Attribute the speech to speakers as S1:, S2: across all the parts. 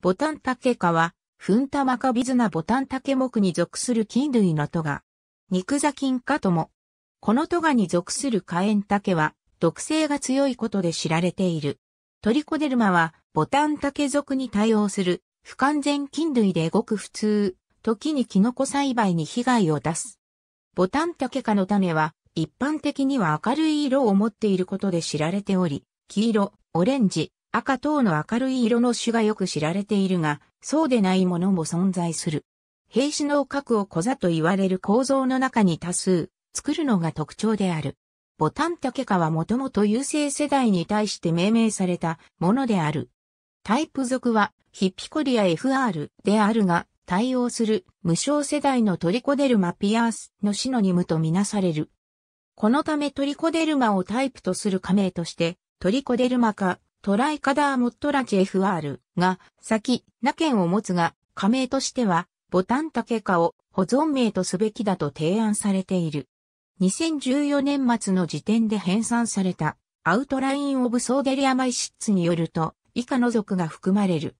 S1: ボタンタ
S2: ケ科は、フンタマカビズナボタンタケ目に属する菌類のトガ。肉座菌科とも。このトガに属するカエンタケは、毒性が強いことで知られている。トリコデルマは、ボタンタケ属に対応する、不完全菌類でごく普通、時にキノコ栽培に被害を出す。ボタンタケ科の種は、一般的には明るい色を持っていることで知られており、黄色、オレンジ、赤等の明るい色の種がよく知られているが、そうでないものも存在する。兵士の核を小座と言われる構造の中に多数、作るのが特徴である。ボタンタケカはもともと優勢世代に対して命名されたものである。タイプ属はヒッピコリア FR であるが、対応する無償世代のトリコデルマピアースのシノニムとみなされる。このためトリコデルマをタイプとする加盟として、トリコデルマ科トライカダーモットラチ FR が先な県を持つが、加盟としては、ボタンタケカを保存名とすべきだと提案されている。2014年末の時点で編纂されたアウトラインオブソーデリアマイシッツによると、以下の属が含まれる。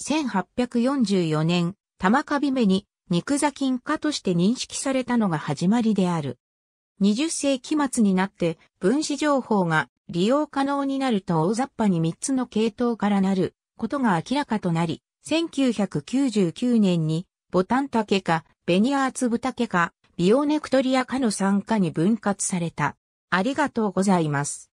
S2: 1844年、玉カビ目に肉座菌化として認識されたのが始まりである。20世紀末になって分子情報が利用可能になると大雑把に3つの系統からなることが明らかとなり、1999年にボタン竹か、ベニアーツブタケか、ビオネクトリア科の参加に分割された。ありがとうございます。